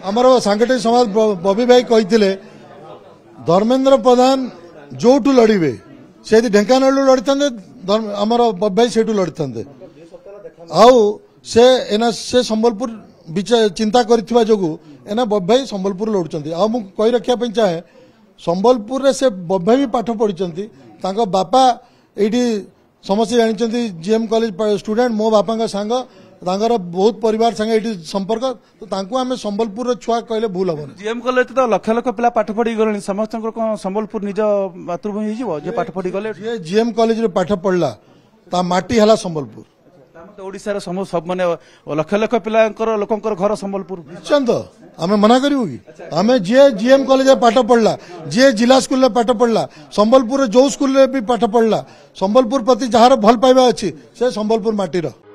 साङ्गठनिक भाई भाइले धर्मेन्द्र प्रधान जो संबलपुर ढेङ्कानल लडि बब भाइ ल सम्बलपुर चिन्ता सम्बलपुर लडुन्छ आउँदा चाहे सम्बलपुर बब भाइ पाठ पढिचन समस्या स्टूडेंट मो स्टुडेन्ट म ତାଙ୍କର ବହୁତ ପରିବାର ସାଙ୍ଗେ ଏଠି ସମ୍ପର୍କ ତ ତାଙ୍କୁ ଆମେ ସମ୍ବଲପୁରର ଛୁଆ କହିଲେ ଭୁଲ ହବନି ଜିଏମ୍ କଲେଜରେ ତ ଲକ୍ଷ ଲକ୍ଷ ପିଲା ପାଠ ପଢି ଗଲେଣି ସମସ୍ତଙ୍କର କ'ଣ ସମ୍ବଲପୁର ନିଜ ମାତୃଭୂମି ହେଇଯିବ ଯିଏ ପାଠ ପଢି ଗଲେ ଯିଏ ଜିଏମ୍ କଲେଜରେ ପାଠ ପଢିଲା ତା ମାଟି ହେଲା ସମ୍ବଲପୁର ଓଡ଼ିଶାର ମାନେ ଲକ୍ଷ ଲକ୍ଷ ପିଲାଙ୍କର ଲୋକଙ୍କର ଘର ସମ୍ବଲପୁର ନିଶ୍ଚିନ୍ତ ଆମେ ମନା କରିବୁ କି ଆମେ ଯିଏ ଜିଏମ୍ କଲେଜରେ ପାଠ ପଢିଲା ଯିଏ ଜିଲ୍ଲା ସ୍କୁଲରେ ପାଠ ପଢିଲା ସମ୍ବଲପୁରର ଯୋଉ ସ୍କୁଲରେ ବି ପାଠ ପଢିଲା ସମ୍ବଲପୁର ପ୍ରତି ଯାହାର ଭଲ ପାଇବା ଅଛି ସେ ସମ୍ବଲପୁର ମାଟିର